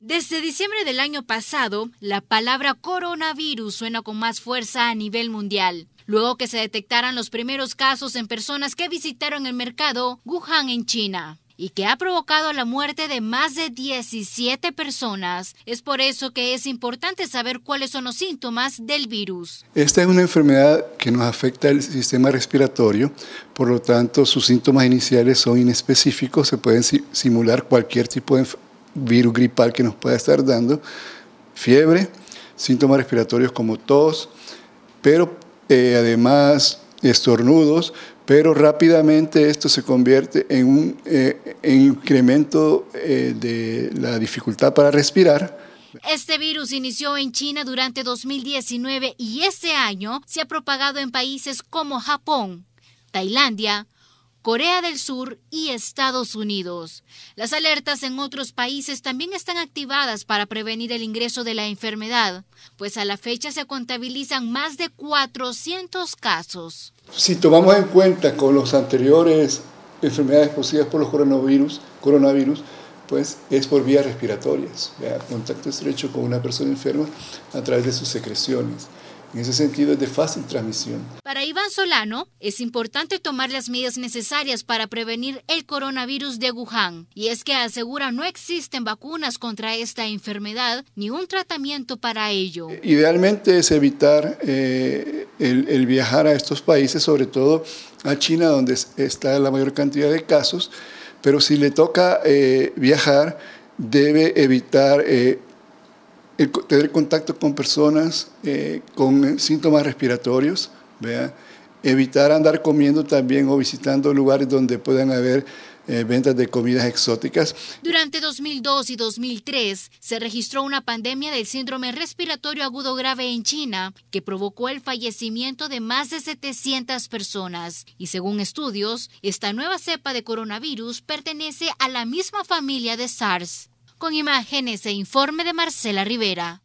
Desde diciembre del año pasado, la palabra coronavirus suena con más fuerza a nivel mundial, luego que se detectaron los primeros casos en personas que visitaron el mercado Wuhan en China y que ha provocado la muerte de más de 17 personas. Es por eso que es importante saber cuáles son los síntomas del virus. Esta es una enfermedad que nos afecta el sistema respiratorio, por lo tanto sus síntomas iniciales son inespecíficos, se pueden simular cualquier tipo de enfermedad virus gripal que nos puede estar dando, fiebre, síntomas respiratorios como tos, pero eh, además estornudos, pero rápidamente esto se convierte en un eh, incremento eh, de la dificultad para respirar. Este virus inició en China durante 2019 y este año se ha propagado en países como Japón, Tailandia, Corea del Sur y Estados Unidos. Las alertas en otros países también están activadas para prevenir el ingreso de la enfermedad, pues a la fecha se contabilizan más de 400 casos. Si tomamos en cuenta con los anteriores enfermedades posibles por los coronavirus, coronavirus pues es por vías respiratorias, contacto estrecho con una persona enferma a través de sus secreciones. En ese sentido es de fácil transmisión. Para Iván Solano, es importante tomar las medidas necesarias para prevenir el coronavirus de Wuhan. Y es que asegura no existen vacunas contra esta enfermedad ni un tratamiento para ello. Eh, idealmente es evitar eh, el, viajar a estos países, sobre todo a China, donde está la mayor cantidad de casos. Pero si le toca eh, viajar, debe evitar eh, tener contacto con personas eh, con eh, síntomas respiratorios, evitar andar comiendo también o visitando lugares donde puedan haber eh, ventas de comidas exóticas. Durante 2002 y 2003 se registró una pandemia del síndrome respiratorio agudo grave en China que provocó el fallecimiento de más de 700 personas. Y según estudios, esta nueva cepa de coronavirus pertenece a la misma familia de SARS con imágenes e informe de Marcela Rivera.